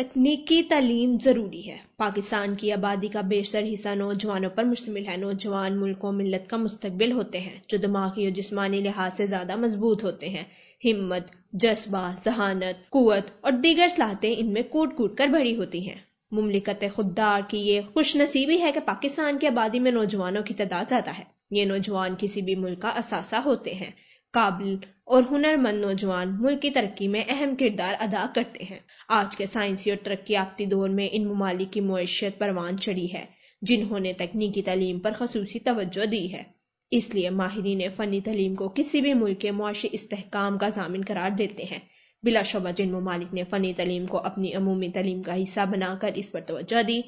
तकनीकी तालीम ज़रूरी है पाकिस्तान की आबादी का बेशतर हिस्सा नौजवानों पर मुश्तमिल है नौजवान मुल्क और मिलत का मुस्तबिल होते हैं जो दिमागी और जिसमानी लिहाज से ज़्यादा मजबूत होते हैं हिम्मत जज्बा जहानत कुत और दीगर सलाहतें इनमें कूट कूट कर भरी होती हैं मुमलिकत खुददार की ये खुश नसीबी है कि पाकिस्तान की आबादी में नौजवानों की तादाद ज़्यादा है ये नौजवान किसी भी मुल्क का असासा होते हैं काबिल और हुनरमंद नौजवान मुल्क की तरक्की में अहम किरदार अदा करते हैं आज के साइंसी और तरक्की याफ्ती दौर में इन ममालिक की मैशियत परवान चढ़ी है जिन्होंने तकनीकी तलीम पर खसूस तवज्जो दी है इसलिए माहरीन फ़नी तलीम को किसी भी मुल्क के मुआशी इसकाम का जामिन करार देते हैं बिलाशुबा जिन ममालिक ने फ़नी तलीम को अपनी अमूमी तलीम का हिस्सा बनाकर इस पर तोज्जो दी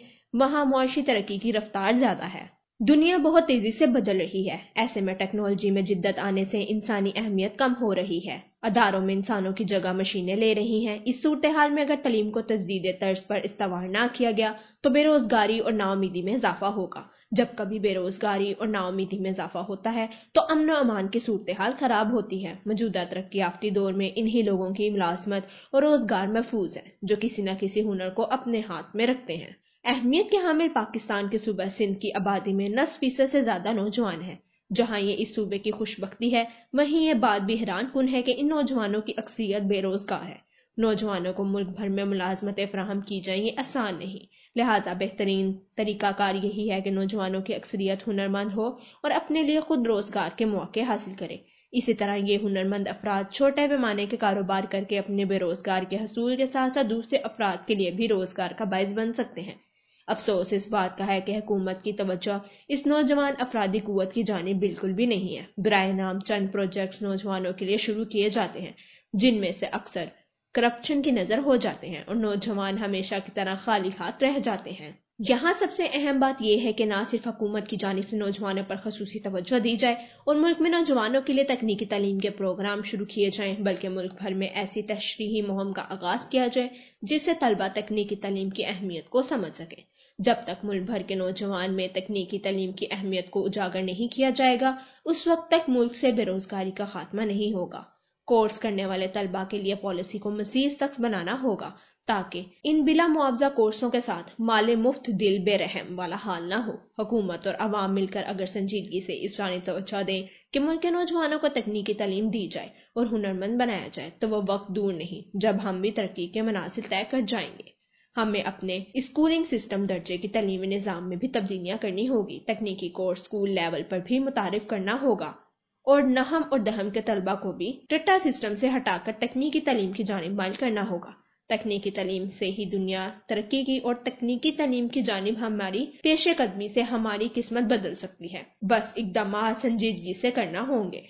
वहाँ मुआशी तरक्की की रफ्तार ज़्यादा है दुनिया बहुत तेजी से बदल रही है ऐसे में टेक्नोलॉजी में जिद्दत आने से इंसानी अहमियत कम हो रही है अदारों में इंसानों की जगह मशीनें ले रही हैं इस सूरत हाल में अगर तलीम को तजदीद तर्ज पर इस्तेवाल ना किया गया तो बेरोजगारी और नाउमीदी में इजाफा होगा जब कभी बेरोजगारी और नाउमीदी में इजाफा होता है तो अमन अमान की सूरत हाल खराब होती है मौजूदा तरक्की याफ्ती दौर में इन्हीं लोगों की मुलाजमत और रोजगार महफूज है जो किसी न किसी हुनर को अपने हाथ में रखते हैं अहमियत के हामिल पाकिस्तान के सूबा सिंध की आबादी में नस फीसद से ज्यादा नौजवान है जहां ये इस सूबे की खुशबकती है वहीं ये बात भी हैरान कन है कि इन नौजवानों की अक्सरियत बेरोजगार है नौजवानों को मुल्क भर में मुलाजमतें फ्राहम की जाएं ये आसान नहीं लिहाजा बेहतरीन तरीकाकार यही है कि नौजवानों की अक्सरियत हुनरमंद हो और अपने लिए खुद रोजगार के मौके हासिल करे इसी तरह ये हुनरमंद अफराद छोटे पैमाने के कारोबार करके अपने बेरोजगार के हसूल के साथ साथ दूसरे अफराद के लिए भी रोजगार का बायस बन सकते हैं अफसोस इस बात का है कि हुकूमत की तवज्जो इस नौजवान अफराधी कुत की जानब बिल्कुल भी नहीं है बरए नाम चंद प्रोजेक्ट्स नौजवानों के लिए शुरू किए जाते हैं जिनमें से अक्सर करप्शन की नज़र हो जाते हैं और नौजवान हमेशा की तरह खाली हाथ रह जाते हैं यहाँ सबसे अहम बात यह है कि ना सिर्फ हुकूमत की जानब से नौजवानों पर खसूसी तवज्जो दी जाए और मुल्क में नौजवानों के लिए तकनीकी तलीम के प्रोग्राम शुरू किए जाएं बल्कि मुल्क भर में ऐसी तशरी मुहिम का आगाज किया जाए जिससे तलबा तकनीकी तलीम की अहमियत को समझ सकें जब तक मुल्क भर के नौजवान में तकनीकी तलीम की अहमियत को उजागर नहीं किया जाएगा उस वक्त तक मुल्क से बेरोजगारी का खात्मा नहीं होगा कोर्स करने वाले तलबा के लिए पॉलिसी को मजीद सख्त बनाना होगा ताकि इन बिला मुआवजा कोर्सों के साथ माले मुफ्त दिल बेरहम वाला हाल ना हो हुकूमत और अवाम मिलकर अगर संजीदगी से इस जानी तो दें कि मुल्क के नौजवानों को तकनीकी तलीम दी जाए और हुनरमंद बनाया जाए तो वह वक्त दूर नहीं जब हम भी तरक्की के मनासिल तय कर जाएंगे हमें अपने स्कूलिंग सिस्टम दर्जे की तलीमी निज़ाम में भी तब्दीलियाँ करनी होगी तकनीकी कोर्स स्कूल लेवल पर भी मुतारफ करना होगा और नहम और दहम के तलबा को भी टट्टा सिस्टम से हटाकर तकनीकी तलीम की जानब माइल करना होगा तकनीकी तलीम से ही दुनिया तरक्की की और तकनीकी तलीम की जानब हमारी पेशे कदमी से हमारी किस्मत बदल सकती है बस इकदाम संजीदगी से करना होंगे